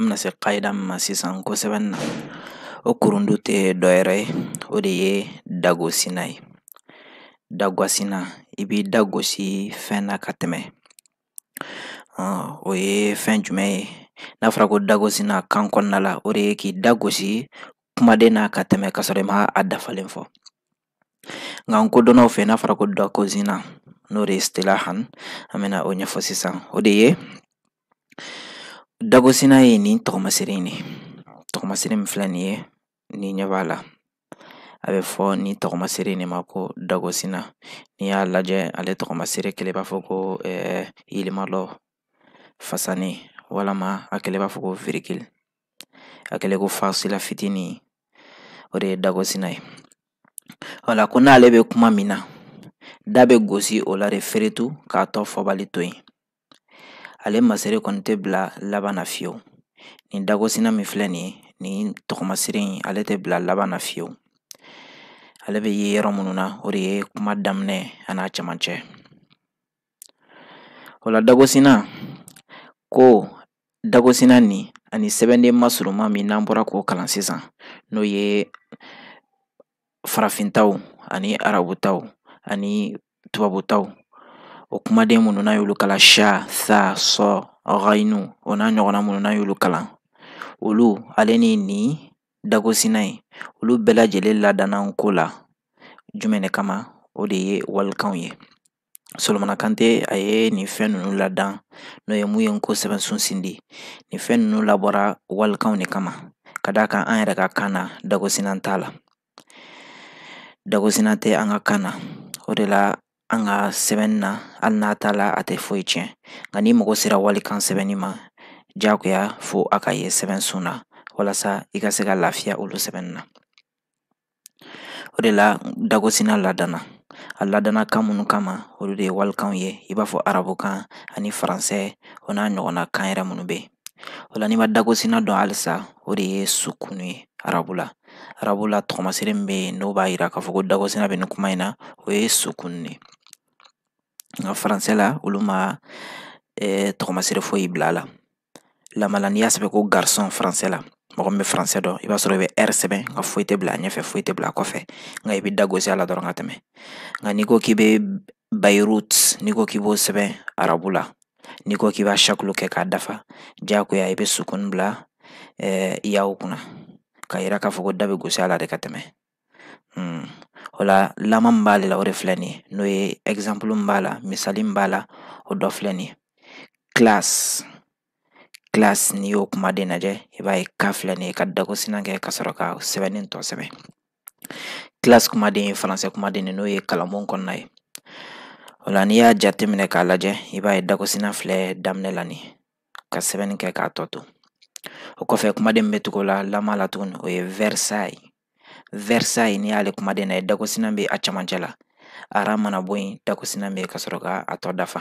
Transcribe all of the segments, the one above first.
amna se qayida min ma sisan kosɛbɛ na o kurundu te tɛ o de ye dagosina ye dagwasina i b'i da gosi fɛn na ka tɛmɛ ah, o ye fɛn jumɛn ye n'a fɔra ko dagosina kan kɔnɔna la o de ye k'i da gosi kumaden n'a ka tɛmɛ ka sɔrɔ i ma a dafalen fɔ nka n kodɔnnaw fɛ n'a fɔra ko dagosina n'o de ye sitelahan an bɛna o ɲɛfɔ sisan o de ye Dagosina ye nin tɔgɔmasiri in de ye tɔgɔmasiri min filɛ nin ye ni ɲɛ b'a la a bɛ fɔ ni tɔgɔmasiri de ma ko dagosina n'i y'a lajɛ ale tɔgɔmasiri kelen b'a fɔ ko yelimadɔ fasanen walama a kɛlen b'a fɔ ko feerekeli a kɛlen ko fasila fitinin o de ye dagosina ye wala ko n'ale bɛ kuma min na da bɛ gosi o la de feeretu k'a tɔ fɔbali to yen Ale masere kɔni tɛ bila laban na fiyewu ni dakosina min filɛ nin ye nin tɔgɔmasiri ale tɛ bila laban na fiyewu ale bɛ ye yɔrɔ minnu na o de ye kuma daminɛ a n'a cɛmancɛ o la dagosina ko dagosina ni ani sɛbɛnden masurunya min n'an bɔra k'o kalan sisan n'o ye farafintaw ani arabutaw ani tubabutaw o den minnu n'a y'olu kalan sa sa sɔ ghayinu o n'a ɲɔgɔnna minnu n'a y'olu kalan olu ale ni nin dagosina in olu bɛɛ lajɛlen ladanna ko la jumɛn de kama o de ye walikanw ye solomana kante a ye nin fɛn ninnu ladan n'o ye mun ye n sɛbɛn sun nin fɛn ninnu labɔra walikanw de kama ka d'a kan an yɛrɛ ka kan na dagosinan t'a la dagosinan tɛ an ka kan na o de la anga seven na hali n'a t'a la a tɛ foyi tiɲɛ nka n'i mago sera walikan ma diyagoya fo a ka ye sɛbɛn sun na walasa i ka se ka lafiya olu sɛbɛnni na o de la dagosina laadana a ladana kan minnu kama olu de wali kan ye i b'a fɔ kan ani faransɛ o n'a ɲɔgɔnna kan yɛrɛ minnu bɛ yen o la n'i ma dagosina dɔn halisa o de ye sukun ye arabu la arabu la tɔgɔmasiri min bɛ n'o b'a yira k'a fɔ ko dagosina bɛ nin kuma in na o ye sukun de Faransɛ la olu ma eh, tɔgɔmasɛ foyi bila la laban n'i y'a sɛbɛn ko garisɔn faransɛ la mɔgɔ min bɛ faransɛ dɔn i b'a sɔrɔ i bɛ sɛbɛn nka foyi tɛ bila a ɲɛfɛ foyi tɛ bila kɔfɛ nka i bɛ da a la dɔrɔn ka tɛmɛ nka n'i ko k'i bɛ bayiru n'i ko k'i b'o sɛbɛn arabu la n'i ko k'i b'a sakulu eh, kɛ k'a dafa diyagoya i bɛ sukɔni bila i y'aw kunna k'a yira k'a fɔ ko da bɛ gosi a la de ka tɛmɛ Mm. O la laban min b'a la o de filɛ nin n'o ye min b'a la misali min b'a la o dɔ filɛ nin ye n'i y'o kumaden lajɛ i b'a ye ka filɛ nin ye ka dakosina kɛ ka sɔrɔ ka sɛbɛnni tɔ sɛbɛn kumaden ye faransɛ kumaden n'o ye kalanbɔ kɔnɔna ye o la n'i y'a jateminɛ k'a lajɛ i b'a ye dakosina filɛ daminɛ la ni ka sɛbɛnni kɛ k'a tɔ to o kɔfɛ kumaden min bɛ tugu la lama la tuguni o ye ye Versailles n'i ale kumade na ye dakosina bɛ a camancɛ la ara mana bɔ yen dakosina ka sɔrɔ ka a tɔ dafa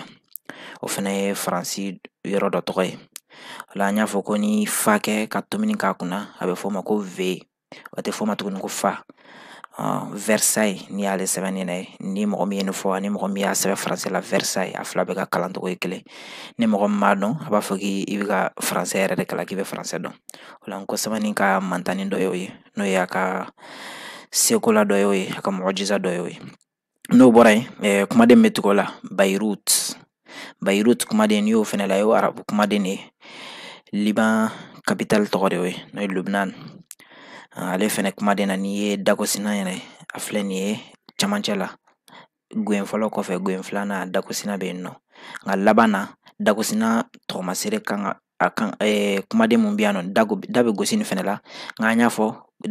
o fana ye faransi yɔrɔ dɔ tɔgɔ ye o la an y'a fɔ ko ni fakɛ ka tumuni k'a kunna a bɛ f'o ma ko ve o tɛ f'o ma tuguni ko fa Ah, Versailles n'i y'ale sɛbɛn nin na ni mɔgɔ min ye ni fɔ ani mɔgɔ min y'a sɛbɛn faransɛ la Versailles a fila bɛ ka kalan cogo ye kelen ni mɔgɔ min m'a dɔn a b'a fɔ k'i bɛ ka faransɛ yɛrɛ de kalan k'i bɛ faransɛ dɔn o la ko sɛbɛnni ka mantani dɔ y'o ye n'o ye a ka sekola dɔ y'o ye a ka mɔgɔjisa dɔ y'o ye n'o bɔra yen kumaden bɛ tugu o la Bayiruti Bayiruti kumaden n'i y'o fana layɛ o ye arabu kumaden de ye Liban tɔgɔ de y'o ye n'o ye Lubunani Ah, ale fɛnɛ kumaden na n'i ye dakosina yɛrɛ a filɛ nin ye camancɛ la guwen fɔlɔ kɔfɛ guwen filanan dakosina bɛ yen nɔ nka laban na dakosina tɔgɔmasere kan ka a kan kumaden min bɛ yan nɔ dago da bɛ gosi nin fɛnɛ la nka an y'a fɔ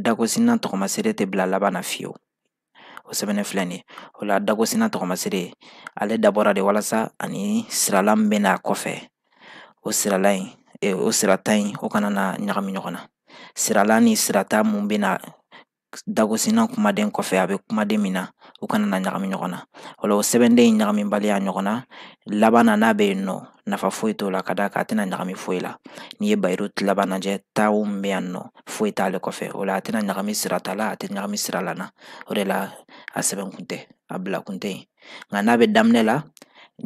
dakosina tɔgɔmasere tɛ bila laban na fiyewu o sɛbɛnnen filɛ nin ye o la dakosina tɔgɔmasere ale dabɔra de walasa ani sirala min bɛ n'a kɔfɛ o sirala in e, o sirata in o kana na ɲagami ɲɔgɔn na sirala ni sirata mun bɛna dagosina kumaden kɔfɛ a bɛ kumaden min na u kana na ɲagami ɲɔgɔn na o la o sɛbɛnden in ɲagamibaliya ɲɔgɔn na laban na n'a bɛ yen nɔ nafa foyi t'o la ka d'a kan a tɛna ɲagami foyi la n'i ye bayiru laban lajɛ taaw min bɛ yan nɔ foyi t'ale kɔfɛ o la a tɛna ɲagami sirata la a tɛ ɲagami sira la na o de la a sɛbɛn kun tɛ a bila kun tɛ yen nka n'a bɛ daminɛ la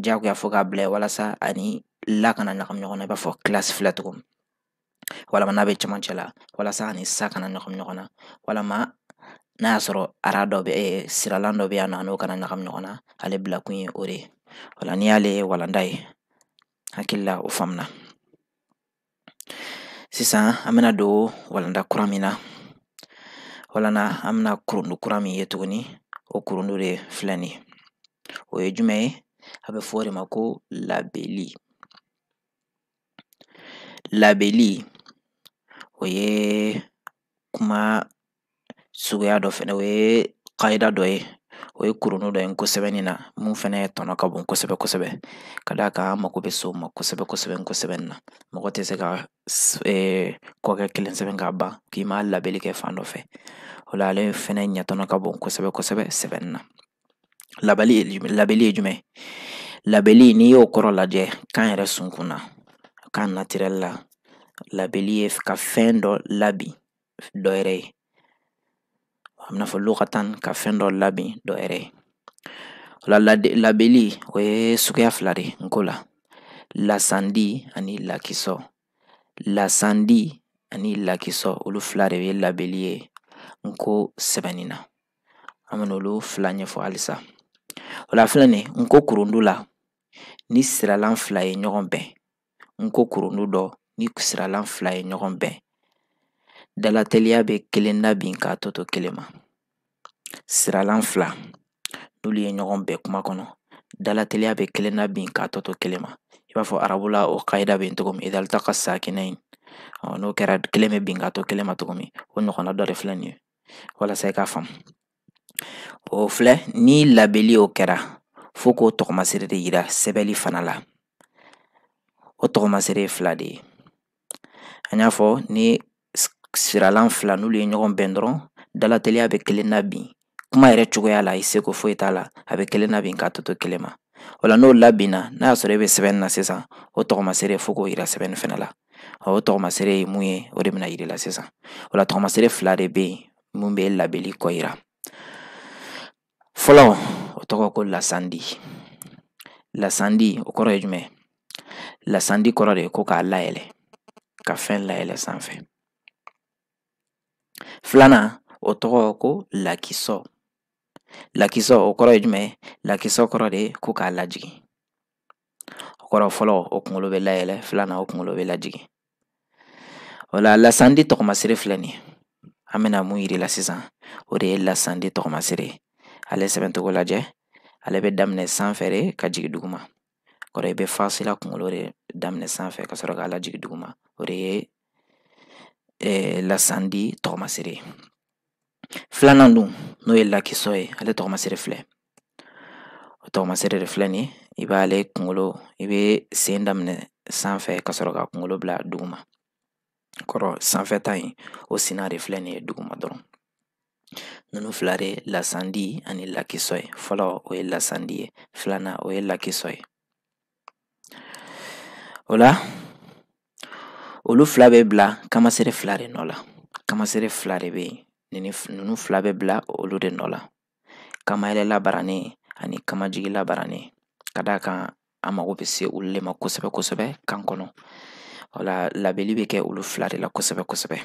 diyagoya fo k'a bila walasa ani la kana ɲagami ɲɔgɔn na i b'a fɔ kilasi filɛ cogo min wala ma nabe camancɛ la walasa ani sa kana ɲagami ɲɔgɔn na walama n'a y'a sɔrɔ ara dɔ bɛ siralan dɔ bɛ yan nɔ n'o kana ɲagami ɲɔgɔn na ale bilakun ye o de ye wala n'i y'ale ye walanda ye hakilila o faamu sisan an bɛna don walanda kura min na walana an bɛna kurun kura min ye tuguni o kurundu de filɛ nin ye o ye jumɛn ye a bɛ fɔ o de ma ko labeli labeli oye kuma suguya dɔ fɛnɛ o kaida kayida dɔ ye o ye kurun dɔ ye ko sɛbɛnni na mun fɛnɛ tɔnɔ ka bon kosɛbɛ kosɛbɛ ka d'a kan an mako bɛ so ma kosɛbɛ kosɛbɛ kosɛbɛ na mɔgɔ tɛ se ka ee, kɔkɛ kelen sɛbɛn ka ban k'i m'a labɛnli kɛ fan dɔ fɛ o la ale fɛnɛ ɲɛtɔnɔ ka bon kosɛbɛ kosɛbɛ sɛbɛnni na labali labɛnli ye jumɛn labɛnli n'i y'o kɔrɔ lajɛ kan yɛrɛ sunkun na kan natɛrɛli la La beli e fika fen do labi do ere Amna fo lou katan Ka fen do labi do ere Ola la beli We souke a flare La sandi anil la kiso La sandi anil la kiso Olo flare ve la beli e Ola sepanina Ammano lo flanye fo alisa Ola flanye Onko kuru ndou la Nisra lan flaye nyo rompe Onko kuru ndou do Ni siralan fila ye ɲɔgɔn bɛn dalatɛliya bɛ kelen labɛn k'a tɔ to kelen ma siralan fila n'olu ye ɲɔgɔn bɛn kuma kɔnɔ dalatɛliya bɛ kelen labɛn k'a tɔ to kelen ma i b'a fɔ arabula o kayida bɛ cogo min idalita ka sa kɛnɛ n'o kɛra kelen bɛ bin k'a to kelen ma cogo min o ɲɔgɔnna dɔ de filɛ nin ye walasa i k'a faamu o filɛ ni labɛnli o kɛra fo k'o tɔgɔmasiri de yira sɛbɛnli fana la o tɔgɔmasiri ye fila de ye an y'a fɔ ni siralan fila n'olu ye ɲɔgɔn bɛn dɔrɔn dalatɛliya bɛ kelen na kuma yɛrɛ cogoya la i seko foyi t'a la a bɛ kelen na k'a to kelen ma o la n'o labinna n'a y'a sɔrɔ e bɛ sɛbɛnni na sisan o tɔgɔmasere fo k'o yira sɛbɛnni fana la o tɔgɔmasere ye mun ye o de bɛna yir'i la sisan o la tɔgɔmasere fila de bɛ yen mun bɛ labɛnli kɔ yira fɔlɔ o tɔgɔ ko lasandi lasandi o kɔrɔ ye jumɛn lasandi kɔrɔ de ko k'a layɛlɛ ka fɛn layɛlɛn sanfɛ filanan o tɔgɔ ko lakisɔ lakisɔ o kɔrɔ ye jumɛn ye lakisɔ kɔrɔ de ko k'a lajigin o kɔrɔ fɔlɔ o kunkolo bɛ layɛlɛn filanan o kunkolo bɛ lajigin o la lasandi tɔgɔmasere filɛ nin ye an bɛna mun yir'i la sisan o de ye lasandi tɔgɔmasere ye ale sɛbɛncogo lajɛ ale bɛ daminɛ sanfɛ de ka jigin duguma kɔrɔ i bɛ fasila kunkolo de daminɛ sanfɛ ka sɔrɔ eh, k'a lajigin duguma o de ye lasandi tɔgɔmasere ye filanan dun n'o ye lakisɔ ye ale tɔgɔmasere filɛ o tɔgɔmasere de filɛ nin i b'ale kunkolo i bɛ sen daminɛ sanfɛ ka sɔrɔ ka kunkolo bila duguma kɔrɔ sanfɛta in o sina de filɛ nin ye duguma dɔrɔn ninnu fila de lasandi ani lakisɔ ye fɔlɔ o ye lasandi ye filanan o ye lakisɔ ye O la olu fila bɛ bila kamasɛrɛ fila de nɔ la kamasɛrɛ fila de bɛ yen ninnu fila bɛ bila olu de nɔ la kamayɛlɛ labarannen ani kamajigi labarannen ka d'a kan an mago bɛ se olu de ma kosɛbɛ kosɛbɛ kan kɔnɔ wala labɛnni bɛ kɛ olu fila de la kosɛbɛ kosɛbɛ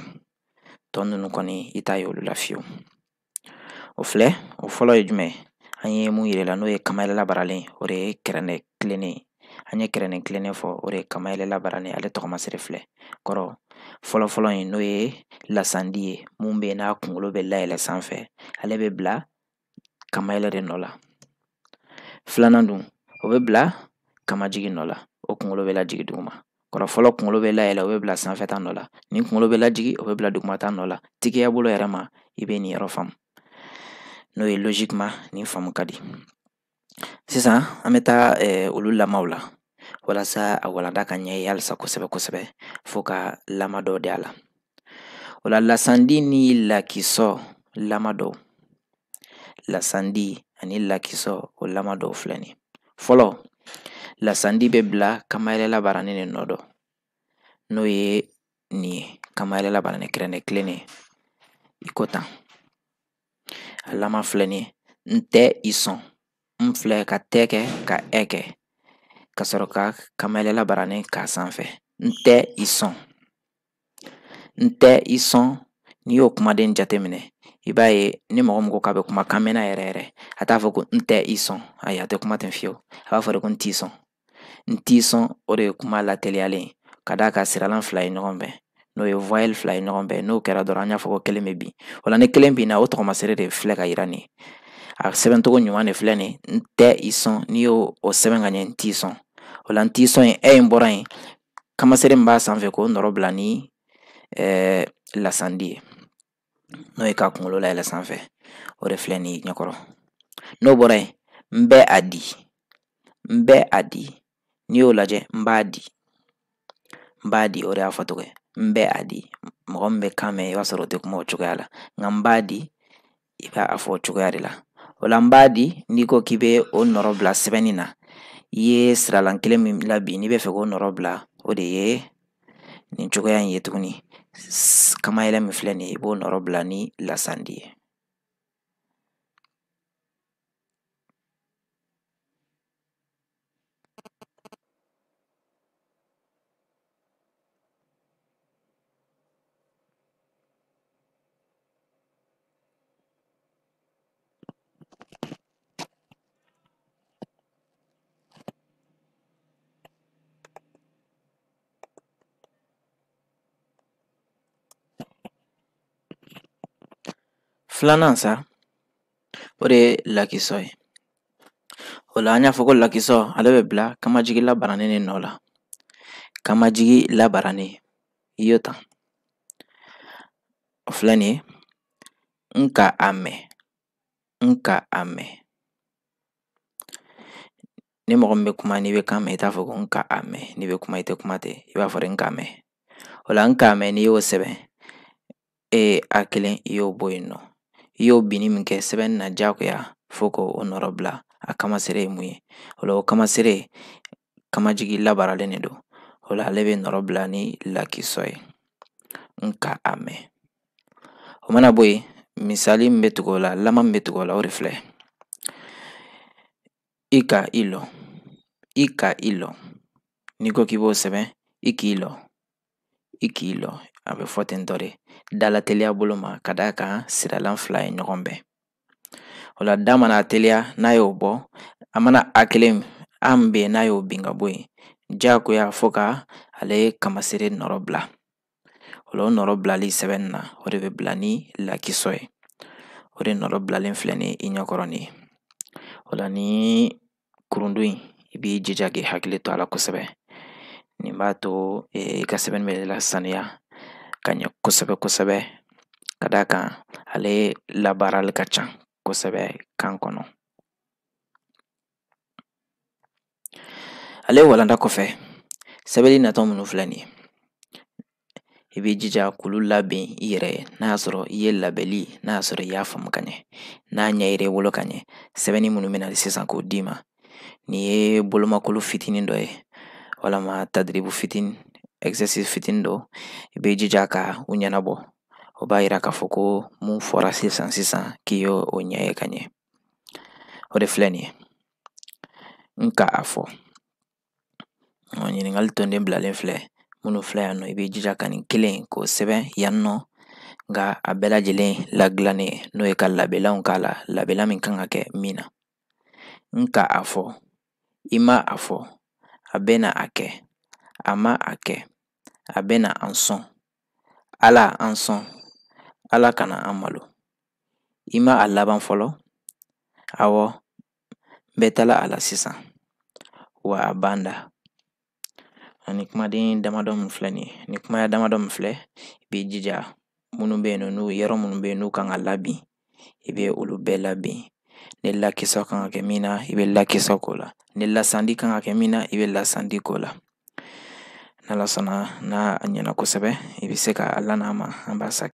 tɔ ninnu kɔni i t'a ye olu la fiyewu o filɛ o fɔlɔ ye jumɛn an ye mun yir'i la n'o ye kamayɛlɛ labaralen o de ye kɛrɛnkɛrɛnnen An ye kɛrɛnnen kelennen fɔ o de ye kamayɛlɛla baranin ale tɔgɔmasiri filɛ kɔrɔ fɔlɔfɔlɔ in n'o ye lasadi ye min bɛ n'a kunkolo bɛ layɛlɛn sanfɛ ale bɛ bila kamayɛlɛ de nɔ la filanan dun o bɛ bila kamajigin nɔ la o kunkolo bɛ lajigin dugu kɔrɔ fɔlɔ kunkolo bɛ layɛlɛn o bɛ bila sanfɛta nɔ la ni kunkolo bɛ lajigin o bɛ bila dugumata nɔ la tigiya bolo yɛrɛ ma i bɛ nin yɔrɔ faamu n'o ye kuma nin faamu ka di sisan an bɛ taa olu lamɛnw la walasa a walanda ka ɲɛ halisa kosɛbɛ kosɛbɛ fɔɔ ka lama dɔ di a la o la lasandi ni lakisɔ lama dɔ lasandi ani lakisɔ o lama dɔw filɛ ni fɔlɔ lasandi bɛ bila kamayɛlɛla barani nin nɔ dɔ n'o ye nin ye kamayɛlɛla barani kɛrɛnɛ kelen ne i ko tan a lama filɛ ni n tɛ i sɔn n filɛ ka tɛ kɛ ka ɛ kɛ Ka sɔrɔ ka kamayɛlɛla baranin k'a sanfɛ n tɛ i sɔn n tɛ i sɔn n'i y'o kumaden jateminɛ i b'a ye ni mɔgɔ ko k'a bɛ kuma kan mɛnna yɛrɛ yɛrɛ a t'a fɔ ko n tɛ i sɔn ayi a tɛ kuma ten fiyewu a b'a fɔ de ko n t'i sɔn n t'i sɔn o de ye kuma lateliyalen ye ka d'a kan siralan fila ye ɲɔgɔn bɛn n'o ye voyelle fila ye ɲɔgɔn bɛn n'o kɛra dɔrɔn an y'a fɔ ko kelen bɛ bin o la ni kelen binna o tɔgɔmasere de filɛ ka yira nin a sɛbɛncogo ɲuman de filɛ nin n tɛ i sɔn n'i y'o o sɛbɛn ka ɲɛ n t'i sɔn o la n sɔn ɛ in bɔra yen kamasere min b'a sanfɛ k'o nɔrɔ bila ni lasandi ye n'o ye ka kunkolo layɛlɛ sanfɛ o de filɛ nin ɲɛkɔrɔ n'o bɔra yen n bɛ a di n bɛ a di n'i y'o lajɛ n b'a di n b'a di o de y'a fɔ ye n bɛ a di mɔgɔ min bɛ kan mɛn i b'a sɔrɔ o tɛ kuma o cogoya la nka n b'a di i b'a fɔ o cogoya de la o la n b'a di n'i ko k'i bɛ o nɔrɔ bila sɛbɛnni na i ye siralan kelen min labin n'i bɛ fɛ k'o nɔrɔ bila o de ye nin cogoya in ye tuguni kamayɛlɛ min filɛ nin ye i b'o nɔrɔ bila ni lasandi ye Flanan sa o de ye lakisɔ o la an y'a fɔ ko lakisɔ ale bɛ bila kamajigi labarani de nɔ la kamajigi labarani i y'o tan o filɛ nin ye n ka a n ka a ni mɔgɔ min bɛ kuma n'i bɛ kan mɛn i t'a fɔ ko n ka a mɛn n'i bɛ kuma i tɛ kuma ten i b'a fɔ de n ka mɛn o la n ka mɛn n'i y'o sɛbɛn e ye a kelen i y'o bɔ yen nɔ i y'o binni min kɛ sɛbɛnni na diyagoya fo k'o nɔrɔ bila a kamasere ye mun ye o la o kamasere kamajigi labaaralen de don o la ale bɛ nɔrɔ bila ni lakisɔ ye nka a mɛn o mana bɔ yen misali min bɛ tugu o la lama min bɛ tugu o la o de filɛ i ka i lɔ i ka i lɔ n'i ko k'i b'o sɛbɛn i k'i lɔ i k'i lɔ a bɛ fɔ ten tɔ de dalateliya bolo ma ka d'a kan siralan fila ye ɲɔgɔn bɛn o da mana teliya n'a y'o bɔ a mana a kelen an bɛ yen n'a y'o bin ka bɔ yen diyagoya fo ka ale kamasere nɔrɔ bila o la o nɔrɔ bilali sɛbɛnni na o de bɛ bila ni lakisɔ ye o de nɔrɔ bilalen filɛ ni i ɲɛkɔrɔ nin ye o la ni kurundon in i b'i jija k'i hakili to a la kosɛbɛ nin b'a to ee, i ka sɛbɛnni bɛ lasanuya ka ɲɛ kosɛbɛ kosɛbɛ ka d'a kan ale labaarali ka ca kosɛbɛ kan kɔnɔ ale walanda kɔfɛ sɛbɛli natɔ minnu filɛ ni i be jija kulu labɛn i yɛrɛ n'a y'a sɔrɔ i ye labɛnli n'a y'a sɔrɔ i y'a faamu ka ɲɛ n'a ɲɛ yɛrɛ wolo ka ɲɛ sɛbɛnni minnu bɛ sisan k'o d'i ma nin ye bolomakolo fitinin dɔ ye walama tadiribu fitinin exercice fitin do i be jija ka u ɲɛnabɔ o b'a yira k'a fɔ ko mun fɔra sisan sisan k'i y'o o ɲɛ ye ka ɲɛ o de filɛ nin ye n ka a fɔ ɲininkali tonden bilalen filɛ minnu filɛ yan nɔ i be jija ka nin kelen k'o sɛbɛn yan nɔ nga a bɛɛ lajɛlen ladilannen n'o ye ka labɛnlanw k'a la labɛnlan min kan ka kɛ min na n ka a fɔ i ma a fɔ a a kɛ ama akɛ abena anson an sɔn ala an sɔn ala kana amalo ima i ma a laban fɔlɔ awɔ n bɛ a la sisan wa a banda ani kumaden damadɔ min filɛ ni kumaya damadɔ min filɛ i b'i jija minnu bɛ yen nɔ n'u yɔrɔ minnu bɛ yen n'u kan ka labɛn i bɛ olu bɛɛ labin ni lakisa kan ka kɛ min na i bɛ lakisa k'o la ni lasandi kan ka kɛ min na i bɛ lasandi k'o la n'ala sɔnna n'a ɲɛna kosɛbɛ i bɛ se ka a lamaga an b'a sa